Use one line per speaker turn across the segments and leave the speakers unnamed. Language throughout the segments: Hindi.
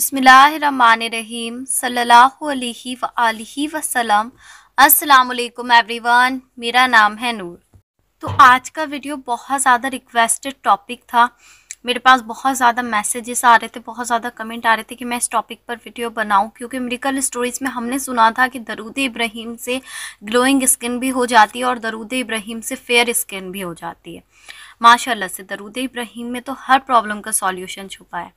बसमीम सल्लल्लाहु वसल्लम अस्सलाम वालेकुम एवरीवन मेरा नाम है नूर तो आज का वीडियो बहुत ज़्यादा रिक्वेस्टेड टॉपिक था मेरे पास बहुत ज़्यादा मैसेजेस आ रहे थे बहुत ज़्यादा कमेंट आ रहे थे कि मैं इस टॉपिक पर वीडियो बनाऊं क्योंकि मेडिकल स्टोरीज़ में हमने सुना था कि दरूद इब्राहिम से ग्लोइंग स्किन भी हो जाती है और दरूद इब्राहिम से फेयर स्किन भी हो जाती है माशाल्लाह से दरूद इब्राहिम में तो हर प्रॉब्लम का सॉल्यूशन छुपा है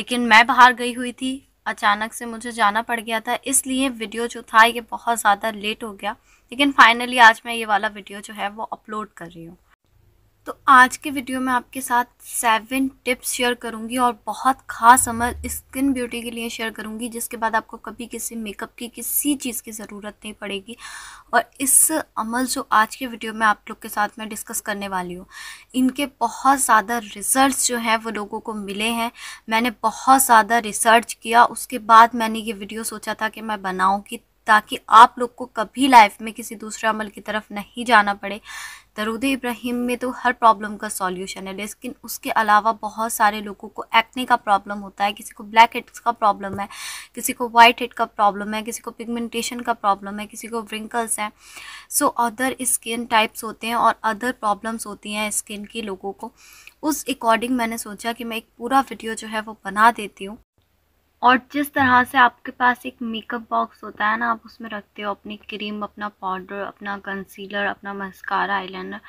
लेकिन मैं बाहर गई हुई थी अचानक से मुझे जाना पड़ गया था इसलिए वीडियो जो था ये बहुत ज़्यादा लेट हो गया लेकिन फाइनली आज मैं ये वाला वीडियो जो है वो अपलोड कर रही हूँ तो आज के वीडियो में आपके साथ सेवन टिप्स शेयर करूंगी और बहुत खास अमल स्किन ब्यूटी के लिए शेयर करूंगी जिसके बाद आपको कभी किसी मेकअप की किसी चीज़ की ज़रूरत नहीं पड़ेगी और इस अमल जो आज के वीडियो में आप लोग के साथ मैं डिस्कस करने वाली हूँ इनके बहुत ज़्यादा रिज़ल्ट जो हैं वो लोगों को मिले हैं मैंने बहुत ज़्यादा रिसर्च किया उसके बाद मैंने ये वीडियो सोचा था कि मैं बनाऊँगी ताकि आप लोग को कभी लाइफ में किसी दूसरे अमल की तरफ नहीं जाना पड़े दरूद इब्राहिम में तो हर प्रॉब्लम का सॉल्यूशन है लेकिन उसके अलावा बहुत सारे लोगों को एक्ने का प्रॉब्लम होता है किसी को ब्लैक हेड्स का प्रॉब्लम है किसी को वाइट हेड का प्रॉब्लम है किसी को पिगमेंटेशन का प्रॉब्लम है किसी को व्रिंकल्स हैं सो अदर स्किन टाइप्स होते हैं और अदर प्रॉब्लम्स होती हैं स्किन की लोगों को उस अकॉर्डिंग मैंने सोचा कि मैं एक पूरा वीडियो जो है वो बना देती हूँ और जिस तरह से आपके पास एक मेकअप बॉक्स होता है ना आप उसमें रखते हो अपनी क्रीम अपना पाउडर अपना कंसीलर अपना मस्कारा आईलाइनर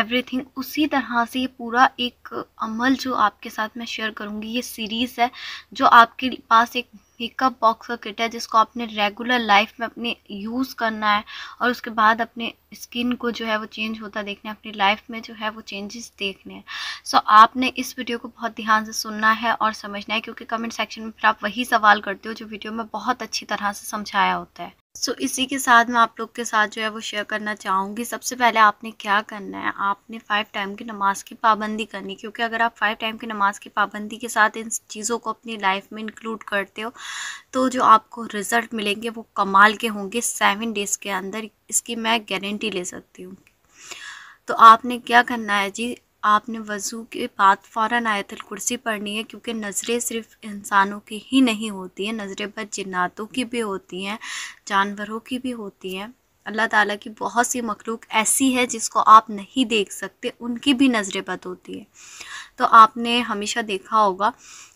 एवरीथिंग उसी तरह से ये पूरा एक अमल जो आपके साथ मैं शेयर करूँगी ये सीरीज़ है जो आपके पास एक पिकअप बॉक्स का किट है जिसको आपने रेगुलर लाइफ में अपने यूज़ करना है और उसके बाद अपने स्किन को जो है वो चेंज होता देखना है अपनी लाइफ में जो है वो चेंजेस देखने हैं सो so, आपने इस वीडियो को बहुत ध्यान से सुनना है और समझना है क्योंकि कमेंट सेक्शन में फिर आप वही सवाल करते हो जो वीडियो में बहुत अच्छी तरह से समझाया होता है सो so, इसी के साथ मैं आप लोग के साथ जो है वो शेयर करना चाहूँगी सबसे पहले आपने क्या करना है आपने फ़ाइव टाइम की नमाज की पाबंदी करनी क्योंकि अगर आप फ़ाइव टाइम की नमाज की पाबंदी के साथ इन चीज़ों को अपनी लाइफ में इंक्लूड करते हो तो जो आपको रिज़ल्ट मिलेंगे वो कमाल के होंगे सेवन डेज़ के अंदर इसकी मैं गारंटी ले सकती हूँ तो आपने क्या करना है जी आपने वज़ू के बाद फ़ौर आयतल कुर्सी पढ़नी है क्योंकि नज़रें सिर्फ इंसानों की ही नहीं होती हैं नज़रें बस जन्तों की भी होती हैं जानवरों की भी होती हैं अल्लाह ताला की बहुत सी मखलूक ऐसी है जिसको आप नहीं देख सकते उनकी भी नज़रें बद होती है तो आपने हमेशा देखा होगा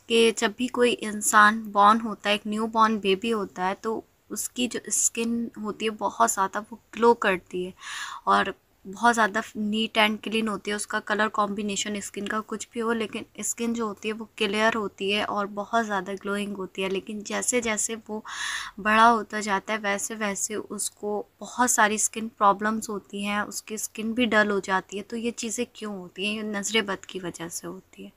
कि जब भी कोई इंसान बॉर्न होता है एक न्यू बॉर्न बेबी होता है तो उसकी जो स्किन होती है बहुत ज़्यादा वो ग्लो करती है और बहुत ज़्यादा नीट एंड क्लीन होती है उसका कलर कॉम्बिनेशन स्किन का कुछ भी हो लेकिन स्किन जो होती है वो क्लियर होती है और बहुत ज़्यादा ग्लोइंग होती है लेकिन जैसे जैसे वो बड़ा होता जाता है वैसे वैसे उसको बहुत सारी स्किन प्रॉब्लम्स होती हैं उसकी स्किन भी डल हो जाती है तो ये चीज़ें क्यों होती हैं ये नज़र बद की वजह से होती है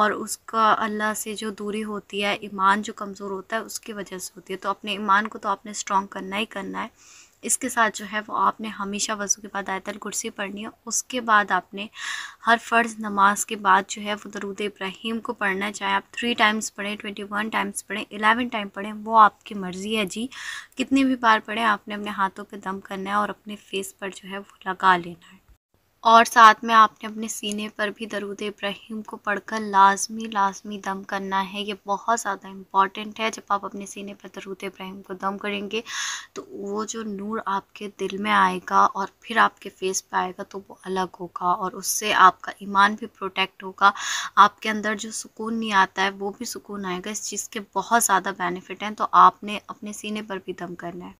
और उसका अल्लाह से जो दूरी होती है ईमान जो कमज़ोर होता है उसकी वजह से होती है तो अपने ईमान को तो आपने स्ट्रॉन्ग करना ही करना है इसके साथ जो है वो आपने हमेशा वज़ू के बाद आयतल कुर्सी पढ़नी है उसके बाद आपने हर फ़र्ज़ नमाज के बाद जो है वो दरूद इब्राहिम को पढ़ना है चाहे आप थ्री टाइम्स पढ़ें ट्वेंटी वन टाइम्स पढ़ें एलेवन टाइम पढ़ें वो आपकी मर्ज़ी है जी कितनी भी बार पढ़ें आपने अपने हाथों पर दम करना है और अपने फेस पर जो है वो लगा लेना है और साथ में आपने अपने सीने पर भी दरूद इब्राहिम को पढ़कर लाजमी लाजमी दम करना है ये बहुत ज़्यादा इम्पॉर्टेंट है जब आप अपने सीने पर दरूद इब्राहिम को दम करेंगे तो वो जो नूर आपके दिल में आएगा और फिर आपके फेस पर आएगा तो वो अलग होगा और उससे आपका ईमान भी प्रोटेक्ट होगा आपके अंदर जो सुकून नहीं आता है वो भी सुकून आएगा इस चीज़ के बहुत ज़्यादा बेनिफिट हैं तो आपने अपने सीने पर भी दम करना है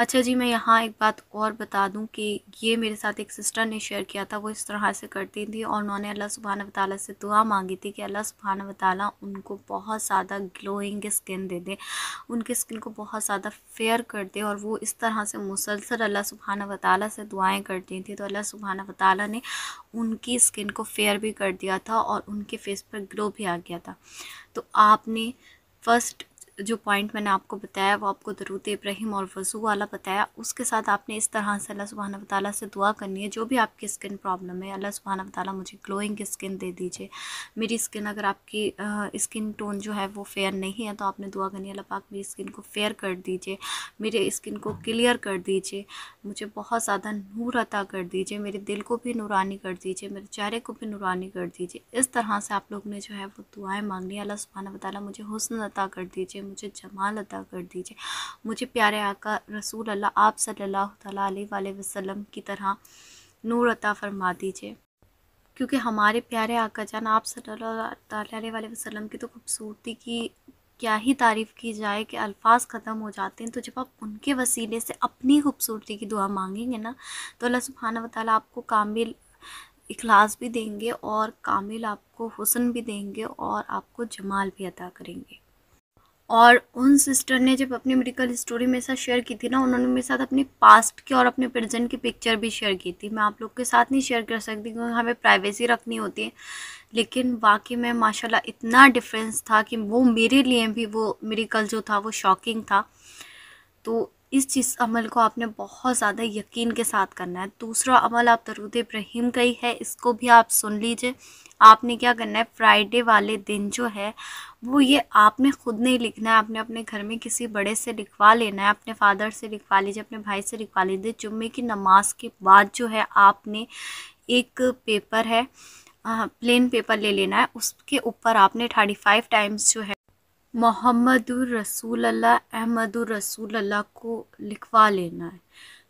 अच्छा जी मैं यहाँ एक बात और बता दूँ कि ये मेरे साथ एक सिस्टर ने शेयर किया था वो इस तरह से करती थी और उन्होंने अल्लाह सुबहाना वाली से दुआ मांगी थी कि अल्लाह सुबहाना वाली उनको बहुत ज़्यादा ग्लोइंग स्किन दे दे उनकी स्किन को बहुत ज़्यादा फेयर कर दे और वो इस तरह से मुसलसल अल्लाह सुबहाना वाली से दुआएँ करती थी तो अल्लाह सुबहाना वाली ने उनकी स्किन को फेयर भी कर दिया था और उनके फेस पर ग्लो भी आ गया था तो आपने फर्स्ट जो पॉइंट मैंने आपको बताया वो आपको दरूद इब्राहिम और वज़ू वाला बताया उसके साथ आपने इस तरह से अल्लाह सुबहाना ताली से दुआ करनी है जो भी आपकी स्किन प्रॉब्लम है अल्लाह सुबहाना ताली मुझे ग्लोइंग स्किन दे दीजिए मेरी स्किन अगर आपकी स्किन टोन जो है वो फेयर नहीं है तो आपने दुआ करनी है अल्लाह पाक मेरी स्किन को फेयर कर दीजिए मेरे स्किन को क्लियर कर दीजिए मुझे बहुत ज़्यादा नूर अता कर दीजिए मेरे दिल को भी नूरानी कर दीजिए मेरे चेहरे को भी नूरानी कर दीजिए इस तरह से आप लोग ने जो है वो दुआएँ मांगनी अल्लाह सुबहाना ताली मुझे हुसन अता कर दीजिए मुझे जमाल अदा कर दीजिए मुझे प्यारे आका रसूल अल्लाह आप सल्लल्लाहु अलैहि वसल्लम की तरह नूर अता फरमा दीजिए क्योंकि हमारे प्यारे आका जान आप सल्ला वसलम की तो खूबसूरती की क्या ही तारीफ़ की जाए कि अल्फाज ख़त्म हो जाते हैं तो जब आप उनके वसीले से अपनी खूबसूरती की दुआ मांगेंगे ना तो अल्लाह सुबहाना वाली आपको कामिल इखलास भी देंगे और कामिल आपको हुसन भी देंगे और आपको जमाल भी अदा करेंगे और उन सिस्टर ने जब अपनी मेडिकल स्टोरी मेरे साथ शेयर की थी ना उन्होंने मेरे साथ अपने पास्ट के और अपने प्रेजेंट की पिक्चर भी शेयर की थी मैं आप लोग के साथ नहीं शेयर कर सकती क्योंकि हमें प्राइवेसी रखनी होती है लेकिन वाकई में माशाल्लाह इतना डिफरेंस था कि वो मेरे लिए भी वो मेडिकल जो था वो शॉकिंग था तो इस चीज़ अमल को आपने बहुत ज़्यादा यकीन के साथ करना है दूसरा अमल आप दरूद इब्राहिम का ही है इसको भी आप सुन लीजिए आपने क्या करना है फ्राइडे वाले दिन जो है वो ये आपने ख़ुद नहीं लिखना है आपने अपने घर में किसी बड़े से लिखवा लेना है अपने फादर से लिखवा लीजिए अपने भाई से लिखवा लीजिए जुम्मे की नमाज के बाद जो है आपने एक पेपर है प्लेन पेपर ले लेना है उसके ऊपर आपने थर्टी फाइव टाइम्स जो है मोहम्मद रसूल अल्लाह अहमद रसूल अल्लाह को लिखवा लेना है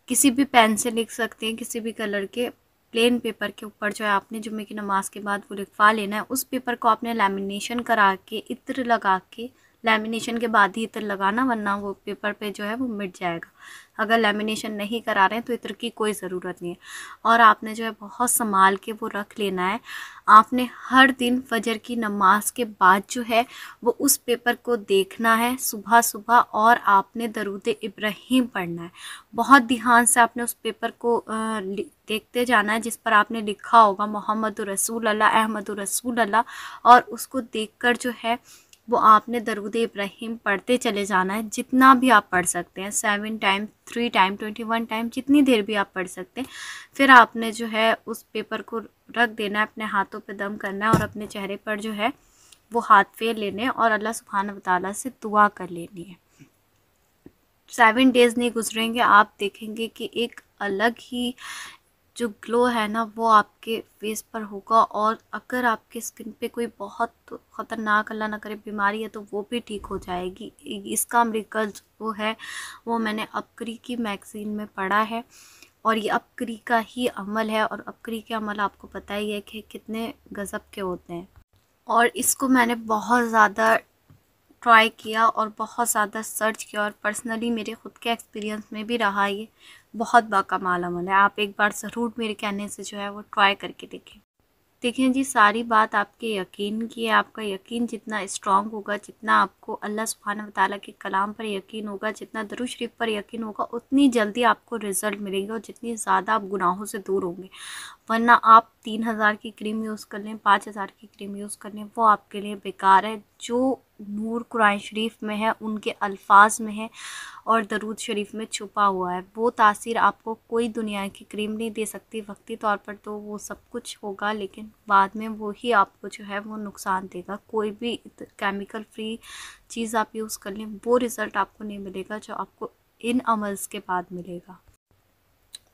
किसी भी पेन से लिख सकते हैं किसी भी कलर के प्लेन पेपर के ऊपर जो है आपने जुम्मे की नमाज के बाद वो लिखवा लेना है उस पेपर को आपने लेमिनेशन करा के इत्र लगा के लेमिनेशन के बाद ही इत्र लगाना वरना वो पेपर पे जो है वो मिट जाएगा अगर लेमिनेशन नहीं करा रहे हैं तो इत्र की कोई ज़रूरत नहीं है और आपने जो है बहुत संभाल के वो रख लेना है आपने हर दिन फजर की नमाज के बाद जो है वो उस पेपर को देखना है सुबह सुबह और आपने दरूद इब्राहिम पढ़ना है बहुत ध्यान से आपने उस पेपर को देखते जाना है जिस पर आपने लिखा होगा मोहम्मद रसूल अल्लाह अहमद रसूल अल्लाह और उसको देख जो है वो आपने दरुद इब्राहिम पढ़ते चले जाना है जितना भी आप पढ़ सकते हैं seven time three time twenty one time जितनी देर भी आप पढ़ सकते हैं फिर आपने जो है उस पेपर को रख देना है अपने हाथों पे दम करना है और अपने चेहरे पर जो है वो हाथ फेर लेने और अल्लाह सुबहान तला से दुआ कर लेनी है सेवन डेज़ नहीं गुजरेंगे आप देखेंगे कि एक अलग ही जो ग्लो है ना वो आपके फेस पर होगा और अगर आपके स्किन पे कोई बहुत ख़तरनाक अल्लाह ना करे बीमारी है तो वो भी ठीक हो जाएगी इसका अमरीका जो है वो मैंने अपकरी की मैगज़ीन में पढ़ा है और ये अपकरी का ही अमल है और अपकरी के अमल आपको पता ही है कि कितने गज़ब के होते हैं और इसको मैंने बहुत ज़्यादा ट्राई किया और बहुत ज़्यादा सर्च किया और पर्सनली मेरे ख़ुद के एक्सपीरियंस में भी रहा ये बहुत बाकमाल अमल है आप एक बार ज़रूर मेरे कहने से जो है वो ट्राई करके देखें देखें जी सारी बात आपके यकीन की है आपका यकीन जितना स्ट्रांग होगा जितना आपको अल्लाह सुबहाना वाली के कलाम पर यकीन होगा जितना दरु शरीफ पर यकीन होगा उतनी जल्दी आपको रिज़ल्ट मिलेंगे और जितनी ज़्यादा आप गुनाहों से दूर होंगे वरना आप तीन हज़ार की क्रीम यूज़ कर लें पाँच हज़ार की क्रीम यूज़ कर लें वो आपके लिए बेकार है जो नूर कुरान शरीफ में है उनके अल्फाज में है और दरूद शरीफ में छुपा हुआ है वो तासीर आपको कोई दुनिया की क्रीम नहीं दे सकती वक्ती तौर पर तो वो सब कुछ होगा लेकिन बाद में वो ही आपको जो है वो नुकसान देगा कोई भी केमिकल फ्री चीज़ आप यूज़ कर लें वो रिज़ल्ट आपको नहीं मिलेगा जो आपको इन अमल्स के बाद मिलेगा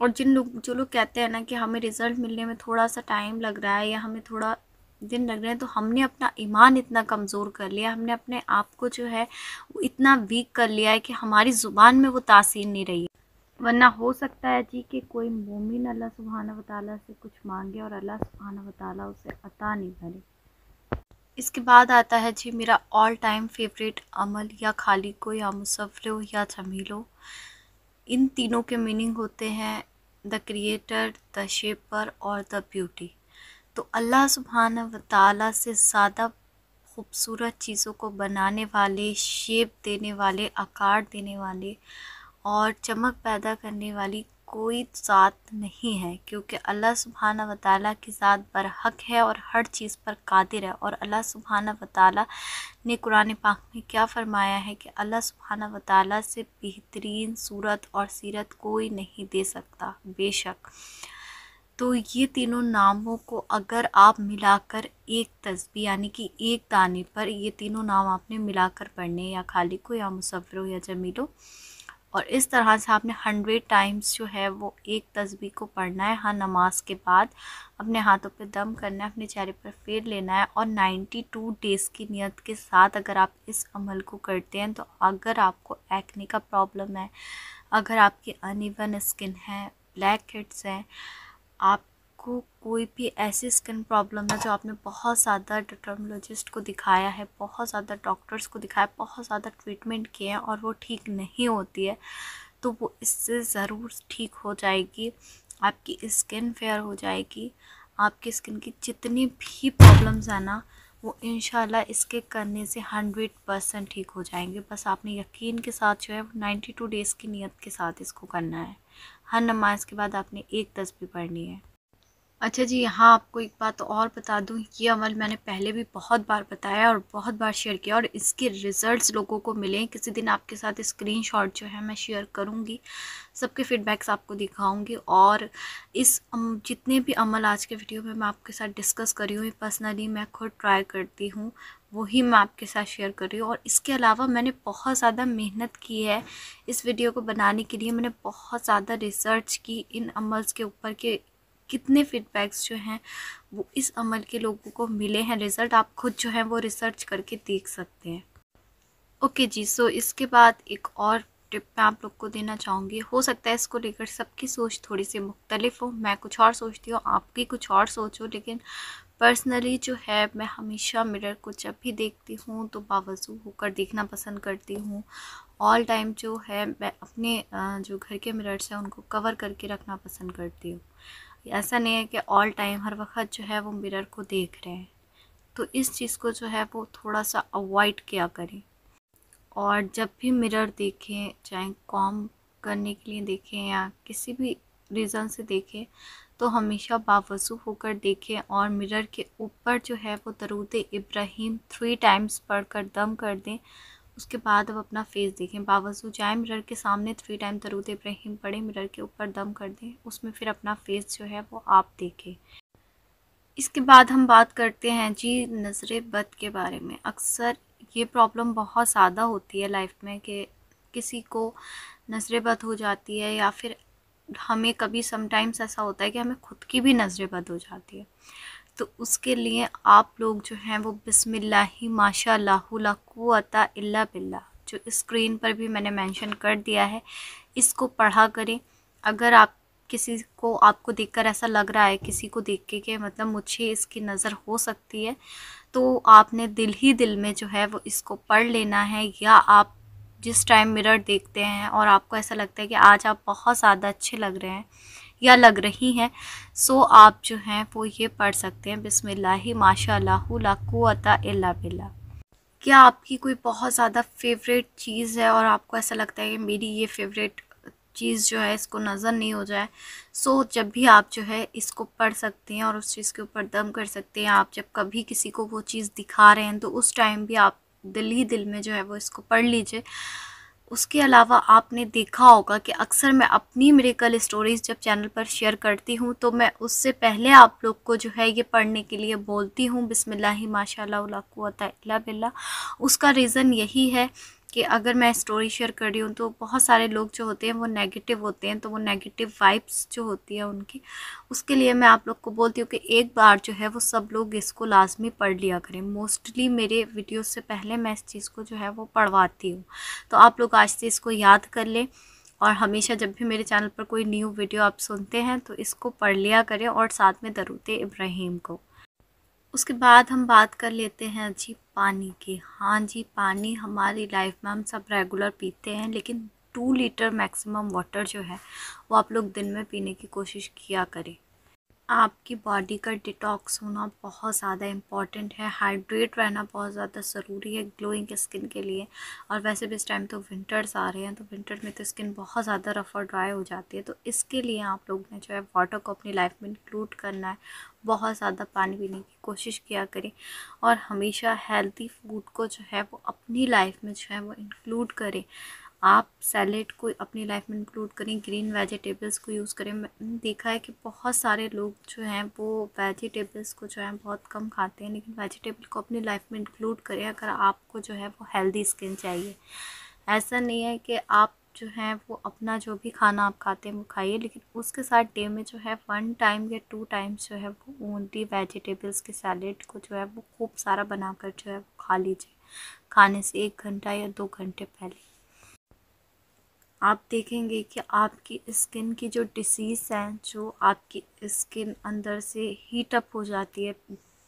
और जिन लोग जो लोग कहते हैं ना कि हमें रिज़ल्ट मिलने में थोड़ा सा टाइम लग रहा है या हमें थोड़ा दिन लग रहे हैं तो हमने अपना ईमान इतना कमज़ोर कर लिया हमने अपने आप को जो है वो इतना वीक कर लिया है कि हमारी ज़ुबान में वो तासीर नहीं रही वरना हो सकता है जी कि कोई मोमिन अल्लाह सुबहाना वाली से कुछ मांगे और अल्लाह सुबहाना वाली उसे अता नहीं करे इसके बाद आता है जी मेरा ऑल टाइम फेवरेट अमल या खाली को या हो या हो इन तीनों के मीनिंग होते हैं द क्रिएटर द शेपर और द ब्यूटी तो अल्लाह सुबहान व से ज़्यादा खूबसूरत चीज़ों को बनाने वाले शेप देने वाले आकार देने वाले और चमक पैदा करने वाली कोई ज़ात नहीं है क्योंकि अल्लाह सुबहाना व ताली की ज़ात बरहक है और हर चीज़ पर कादिर है और अल्लाह सुबहाना व ने कुरान पाक में क्या फरमाया है कि अल्लाह सुबहाना व से बेहतरीन सूरत और सीरत कोई नहीं दे सकता बेशक तो ये तीनों नामों को अगर आप मिलाकर एक तस्वीर यानी कि एक दाने पर ये तीनों नाम आपने मिलाकर पढ़ने या खाली को या मुसफ़र या जमीलो और इस तरह से आपने हंड्रेड टाइम्स जो है वो एक तस्वीर को पढ़ना है हाँ नमाज के बाद अपने हाथों पे दम करना है अपने चेहरे पर फेर लेना है और नाइन्टी टू डेज़ की नियत के साथ अगर आप इस अमल को करते हैं तो अगर आपको एक्ने का प्रॉब्लम है अगर आपकी अनइवन स्किन है ब्लैक हेड्स हैं आपको कोई भी ऐसी स्किन प्रॉब्लम है जो आपने बहुत ज़्यादा डर्मोलॉजिस्ट को दिखाया है बहुत ज़्यादा डॉक्टर्स को दिखाया बहुत ज़्यादा ट्रीटमेंट किए हैं और वो ठीक नहीं होती है तो वो इससे ज़रूर ठीक हो जाएगी आपकी स्किन फेयर हो जाएगी आपकी स्किन की जितनी भी प्रॉब्लम्स है ना वो इन इसके करने से हंड्रेड परसेंट ठीक हो जाएंगे बस आपने यकीन के साथ जो है वो नाइन्टी टू डेज़ की नीयत के साथ इसको करना है हर नमाज के बाद आपने एक तस्वीर पढ़नी है अच्छा जी हाँ आपको एक बात और बता दूँ ये अमल मैंने पहले भी बहुत बार बताया और बहुत बार शेयर किया और इसके रिज़ल्ट्स लोगों को मिले किसी दिन आपके साथ स्क्रीनशॉट जो है मैं शेयर करूँगी सबके फीडबैक्स आपको दिखाऊँगी और इस जितने भी अमल आज के वीडियो में मैं आपके साथ डिस्कस करी हूँ पर्सनली मैं खुद ट्राई करती हूँ वही मैं आपके साथ शेयर कर रही हूँ और इसके अलावा मैंने बहुत ज़्यादा मेहनत की है इस वीडियो को बनाने के लिए मैंने बहुत ज़्यादा रिसर्च की इन अमल्स के ऊपर के कितने फीडबैक्स जो हैं वो इस अमल के लोगों को मिले हैं रिज़ल्ट आप खुद जो है वो रिसर्च करके देख सकते हैं ओके okay जी सो इसके बाद एक और टिप मैं आप लोग को देना चाहूँगी हो सकता है इसको लेकर सबकी सोच थोड़ी सी मुख्तलिफ हो मैं कुछ और सोचती हूँ आपकी कुछ और सोच हो लेकिन पर्सनली जो है मैं हमेशा मिरर को जब भी देखती हूँ तो बावजू होकर देखना पसंद करती हूँ ऑल टाइम जो है मैं अपने जो घर के मिरर्स हैं उनको कवर करके रखना पसंद करती हूँ ऐसा नहीं है कि ऑल टाइम हर वक्त जो है वो मिरर को देख रहे हैं तो इस चीज़ को जो है वो थोड़ा सा अवॉइड किया करें और जब भी मिरर देखें चाहे कॉम करने के लिए देखें या किसी भी रीज़न से देखें तो हमेशा बावजू होकर देखें और मिरर के ऊपर जो है वो दरूद इब्राहिम थ्री टाइम्स पढ़ कर दम कर दें उसके बाद अब अपना फेस देखें बावजूद जाए मिरर के सामने थ्री टाइम तरूद इब्राहिम पड़े मिरर के ऊपर दम कर दें उसमें फिर अपना फेस जो है वो आप देखें इसके बाद हम बात करते हैं जी नज़र बद के बारे में अक्सर ये प्रॉब्लम बहुत ज़्यादा होती है लाइफ में कि किसी को नज़र बद हो जाती है या फिर हमें कभी समटाइम्स ऐसा होता है कि हमें खुद की भी नज़र बद हो जाती है तो उसके लिए आप लोग जो हैं वो बिसमिल्लाही माशा लाता इल्ला बिल्ला जो स्क्रीन पर भी मैंने मेंशन कर दिया है इसको पढ़ा करें अगर आप किसी को आपको देखकर ऐसा लग रहा है किसी को देख के कि मतलब मुझे इसकी नज़र हो सकती है तो आपने दिल ही दिल में जो है वो इसको पढ़ लेना है या आप जिस टाइम मिरर देखते हैं और आपको ऐसा लगता है कि आज आप बहुत ज़्यादा अच्छे लग रहे हैं या लग रही हैं सो आप जो हैं वो ये पढ़ सकते हैं बिसमिल्लाह माशा लाकुअता बिल्ला क्या आपकी कोई बहुत ज़्यादा फेवरेट चीज़ है और आपको ऐसा लगता है कि मेरी ये फेवरेट चीज़ जो है इसको नज़र नहीं हो जाए सो so, जब भी आप जो है इसको पढ़ सकते हैं और उस चीज़ के ऊपर दम कर सकते हैं आप जब कभी किसी को वो चीज़ दिखा रहे हैं तो उस टाइम भी आप दिल ही दिल में जो है वो इसको पढ़ लीजिए उसके अलावा आपने देखा होगा कि अक्सर मैं अपनी मेरिकल स्टोरीज़ जब चैनल पर शेयर करती हूँ तो मैं उससे पहले आप लोग को जो है ये पढ़ने के लिए बोलती हूँ बिसमिल्ल माशा बिल्ला उसका रीज़न यही है कि अगर मैं स्टोरी शेयर कर रही हूँ तो बहुत सारे लोग जो होते हैं वो नेगेटिव होते हैं तो वो नेगेटिव वाइब्स जो होती है उनकी उसके लिए मैं आप लोग को बोलती हूँ कि एक बार जो है वो सब लोग इसको लाजमी पढ़ लिया करें मोस्टली मेरे वीडियो से पहले मैं इस चीज़ को जो है वो पढ़वाती हूँ तो आप लोग आज से इसको याद कर लें और हमेशा जब भी मेरे चैनल पर कोई न्यू वीडियो आप सुनते हैं तो इसको पढ़ लिया करें और साथ में दरूत इब्राहिम को उसके बाद हम बात कर लेते हैं जी पानी की हाँ जी पानी हमारी लाइफ में हम सब रेगुलर पीते हैं लेकिन टू लीटर मैक्सिमम वाटर जो है वो आप लोग दिन में पीने की कोशिश किया करें आपकी बॉडी का डिटॉक्स होना बहुत ज़्यादा इम्पॉर्टेंट है हाइड्रेट रहना बहुत ज़्यादा ज़रूरी है ग्लोइंग स्किन के लिए और वैसे भी इस टाइम तो विंटर्स आ रहे हैं तो विंटर में तो स्किन बहुत ज़्यादा रफ और ड्राई हो जाती है तो इसके लिए आप लोग ने जो है वाटर को अपनी लाइफ में इंक्लूड करना है बहुत ज़्यादा पानी पीने की कोशिश किया करें और हमेशा हेल्थी फूड को जो है वो अपनी लाइफ में जो है वो इंक्लूड करें आप सैलेड को अपनी लाइफ में इंक्लूड करें ग्रीन वेजिटेबल्स को यूज़ करें देखा है कि बहुत सारे लोग जो हैं वो वेजिटेबल्स को जो है बहुत कम खाते हैं लेकिन वेजिटेबल को अपनी लाइफ में इंक्लूड करें अगर आपको जो है वो हेल्दी स्किन चाहिए ऐसा नहीं है कि आप जो है वो अपना जो भी खाना आप खाते हैं वो खाइए लेकिन उसके साथ डे में जो है वन टाइम या टू टाइम्स जो है वो ओनली वेजिटेबल्स के सैलेड को जो है वो खूब सारा बनाकर जो है वो खा लीजिए खाने से एक घंटा या दो घंटे पहले आप देखेंगे कि आपकी स्किन की जो डिसीज़ हैं जो आपकी स्किन अंदर से हीट अप हो जाती है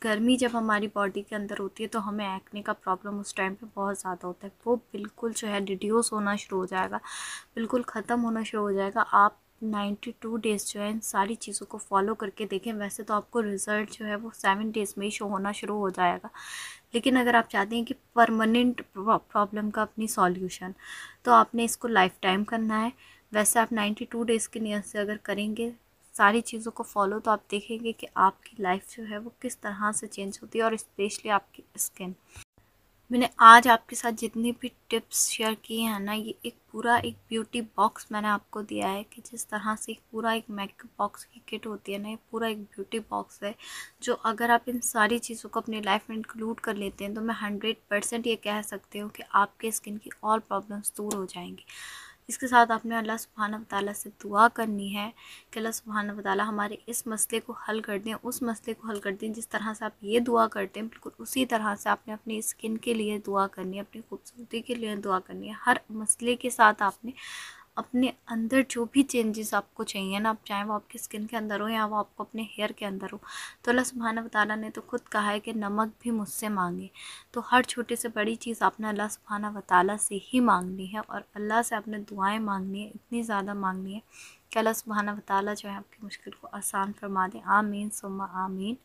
गर्मी जब हमारी बॉडी के अंदर होती है तो हमें एक्ने का प्रॉब्लम उस टाइम पे बहुत ज़्यादा होता है वो बिल्कुल जो है डिड्यूस होना शुरू हो जाएगा बिल्कुल ख़त्म होना शुरू हो जाएगा आप नाइन्टी टू डेज़ जो है इन सारी चीज़ों को फॉलो करके देखें वैसे तो आपको रिज़ल्ट जो है वो सेवन डेज़ में ही शो होना शुरू हो जाएगा लेकिन अगर आप चाहते हैं कि परमानेंट प्रॉब्लम का अपनी सॉल्यूशन तो आपने इसको लाइफ टाइम करना है वैसे आप 92 डेज़ के नियत से अगर करेंगे सारी चीज़ों को फॉलो तो आप देखेंगे कि आपकी लाइफ जो है वो किस तरह से चेंज होती है और इस्पेशली आपकी स्किन मैंने आज आपके साथ जितनी भी टिप्स शेयर किए हैं ना ये एक पूरा एक ब्यूटी बॉक्स मैंने आपको दिया है कि जिस तरह से पूरा एक मेकअप बॉक्स की किट होती है ना ये पूरा एक ब्यूटी बॉक्स है जो अगर आप इन सारी चीज़ों को अपनी लाइफ में इंक्लूड कर लेते हैं तो मैं हंड्रेड परसेंट ये कह सकती हूँ कि आपके स्किन की ऑल प्रॉब्लम्स दूर हो जाएंगी इसके साथ आपने अल्लाह सुबहाना वाली से दुआ करनी है कि अल्लाह सुबहाना ताली हमारे इस मसले को हल कर दें उस मसले को हल कर दें जिस तरह से आप ये दुआ करते हैं बिल्कुल उसी तरह से आपने अपनी स्किन के लिए दुआ करनी है अपनी खूबसूरती के लिए दुआ करनी है हर मसले के साथ आपने अपने अंदर जो भी चेंजेस आपको चाहिए ना आप चाहे वो आपकी स्किन के अंदर हो या वो आपको अपने हेयर के अंदर हो तो अल्लाह सुबहाना वाली ने तो खुद कहा है कि नमक भी मुझसे मांगे तो हर छोटी से बड़ी चीज़ आपने अल्लाह सुबहाना वाली से ही मांगनी है और अल्लाह से आपने दुआएँ मांगनी है इतनी ज़्यादा मांगनी है कि अल्लाह सुबहाना वाली जो है आपकी मुश्किल को आसान फरमा दें आमीन सोमा आमीन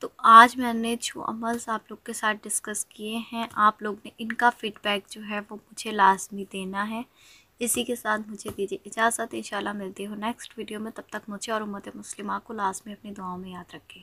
तो आज मैंने जो अमल्स आप लोग के साथ डिस्कस किए हैं आप लोग ने इनका फ़ीडबैक जो है वो मुझे लाजमी देना है इसी के साथ मुझे दीजिए इजाज़त इंशाल्लाह मिलती हो नेक्स्ट वीडियो में तब तक मुझे और उम्मत मुस्लिमा को लास्ट में अपनी दुआओं में याद रखें